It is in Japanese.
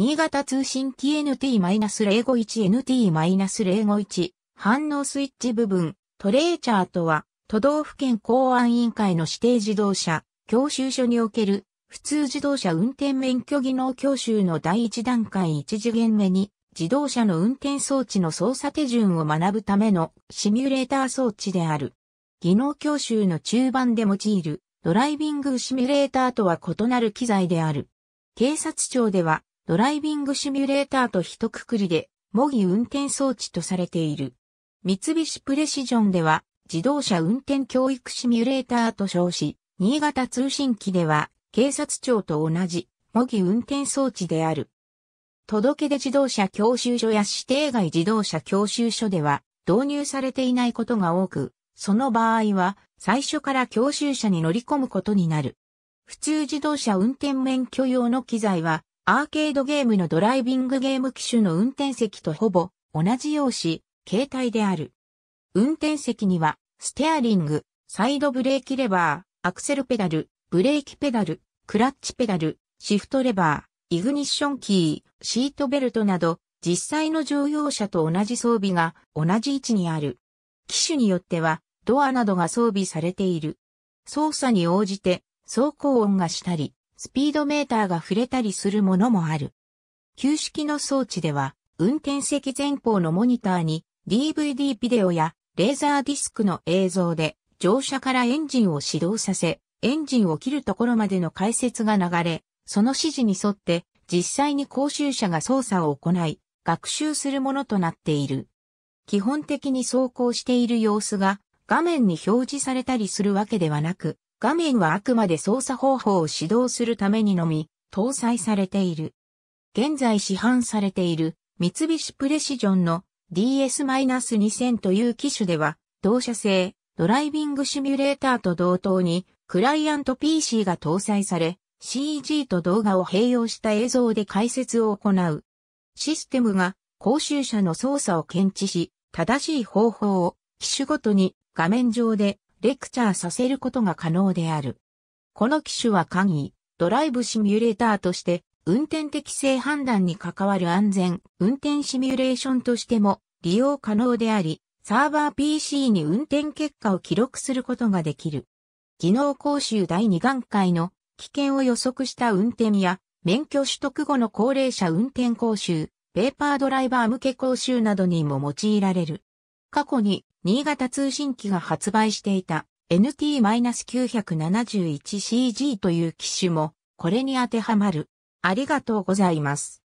新潟通信 t NT-051NT-051 反応スイッチ部分トレーチャーとは都道府県公安委員会の指定自動車教習所における普通自動車運転免許技能教習の第1段階1次元目に自動車の運転装置の操作手順を学ぶためのシミュレーター装置である。技能教習の中盤で用いるドライビングシミュレーターとは異なる機材である。警察庁ではドライビングシミュレーターと一括りで、模擬運転装置とされている。三菱プレシジョンでは、自動車運転教育シミュレーターと称し、新潟通信機では、警察庁と同じ、模擬運転装置である。届出自動車教習所や指定外自動車教習所では、導入されていないことが多く、その場合は、最初から教習車に乗り込むことになる。普通自動車運転免許用の機材は、アーケードゲームのドライビングゲーム機種の運転席とほぼ同じ用紙、携帯である。運転席には、ステアリング、サイドブレーキレバー、アクセルペダル、ブレーキペダル、クラッチペダル、シフトレバー、イグニッションキー、シートベルトなど、実際の乗用車と同じ装備が同じ位置にある。機種によっては、ドアなどが装備されている。操作に応じて、走行音がしたり、スピードメーターが触れたりするものもある。旧式の装置では、運転席前方のモニターに DVD ビデオやレーザーディスクの映像で乗車からエンジンを始動させ、エンジンを切るところまでの解説が流れ、その指示に沿って実際に講習者が操作を行い、学習するものとなっている。基本的に走行している様子が画面に表示されたりするわけではなく、画面はあくまで操作方法を指導するためにのみ、搭載されている。現在市販されている三菱プレシジョンの DS-2000 という機種では、同社製ドライビングシミュレーターと同等にクライアント PC が搭載され、CG と動画を併用した映像で解説を行う。システムが講習者の操作を検知し、正しい方法を機種ごとに画面上でレクチャーさせることが可能である。この機種は簡易、ドライブシミュレーターとして、運転適性判断に関わる安全、運転シミュレーションとしても利用可能であり、サーバー PC に運転結果を記録することができる。技能講習第2段階の危険を予測した運転や、免許取得後の高齢者運転講習、ペーパードライバー向け講習などにも用いられる。過去に新潟通信機が発売していた NT-971CG という機種もこれに当てはまる。ありがとうございます。